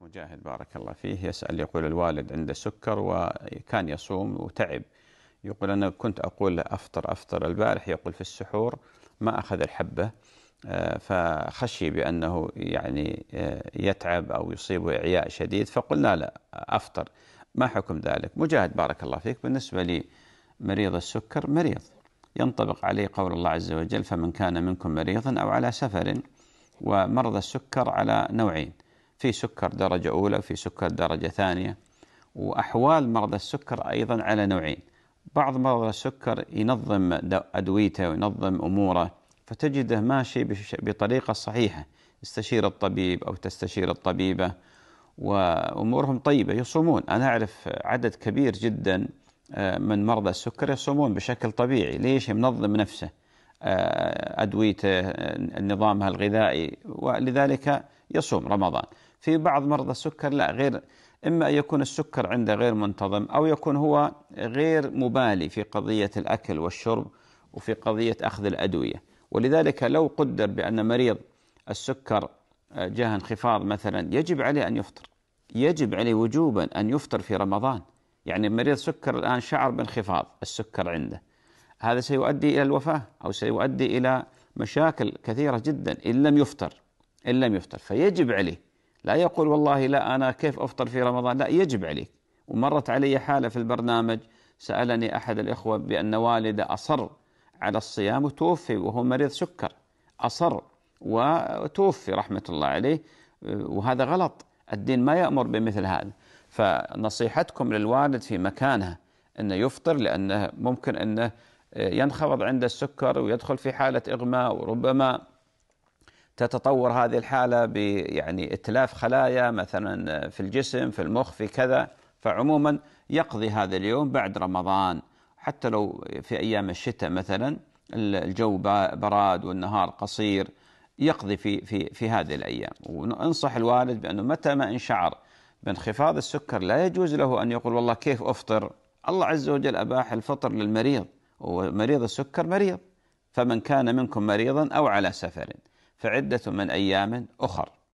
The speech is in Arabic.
مجاهد بارك الله فيه يسأل يقول الوالد عنده سكر وكان يصوم وتعب يقول أنا كنت أقول له أفطر أفطر البارح يقول في السحور ما أخذ الحبة آه، فخشي بأنه يعني آه، يتعب أو يصيبه إعياء شديد فقلنا لا أفطر ما حكم ذلك مجاهد بارك الله فيك بالنسبة لي مريض السكر مريض ينطبق عليه قول الله عز وجل فمن كان منكم مريضا أو على سفر ومرض السكر على نوعين في سكر درجة أولى وفي سكر درجة ثانية وأحوال مرضى السكر أيضا على نوعين بعض مرضى السكر ينظم أدويته وينظم أموره فتجده ماشي بطريقة صحيحة يستشير الطبيب أو تستشير الطبيبة وأمورهم طيبة يصومون أنا أعرف عدد كبير جدا آه، من مرضى السكر يصومون بشكل طبيعي ليش منظم نفسه آه، أدويته آه، نظامها الغذائي ولذلك يصوم رمضان في بعض مرضى السكر لا غير إما أن يكون السكر عنده غير منتظم أو يكون هو غير مبالي في قضية الأكل والشرب وفي قضية أخذ الأدوية ولذلك لو قدر بأن مريض السكر آه، جاه انخفاض مثلا يجب عليه أن يفطر يجب عليه وجوبا أن يفطر في رمضان يعني مريض سكر الآن شعر بانخفاض السكر عنده هذا سيؤدي إلى الوفاة أو سيؤدي إلى مشاكل كثيرة جدا إن لم يفطر إن لم يفطر فيجب عليه لا يقول والله لا أنا كيف أفطر في رمضان لا يجب عليك ومرت علي حالة في البرنامج سألني أحد الإخوة بأن والده أصر على الصيام وتوفي وهو مريض سكر أصر وتوفي رحمة الله عليه وهذا غلط الدين ما يأمر بمثل هذا فنصيحتكم للوالد في مكانه أنه يفطر لأنه ممكن أنه ينخفض عند السكر ويدخل في حالة إغماء وربما تتطور هذه الحالة يعني اتلاف خلايا مثلا في الجسم في المخ في كذا فعموما يقضي هذا اليوم بعد رمضان حتى لو في أيام الشتاء مثلا الجو براد والنهار قصير يقضي في في في هذه الايام وانصح الوالد بانه متى ما ان شعر بانخفاض السكر لا يجوز له ان يقول والله كيف افطر الله عز وجل اباح الفطر للمريض ومريض السكر مريض فمن كان منكم مريضا أو على سفر فعدة من أيام أخر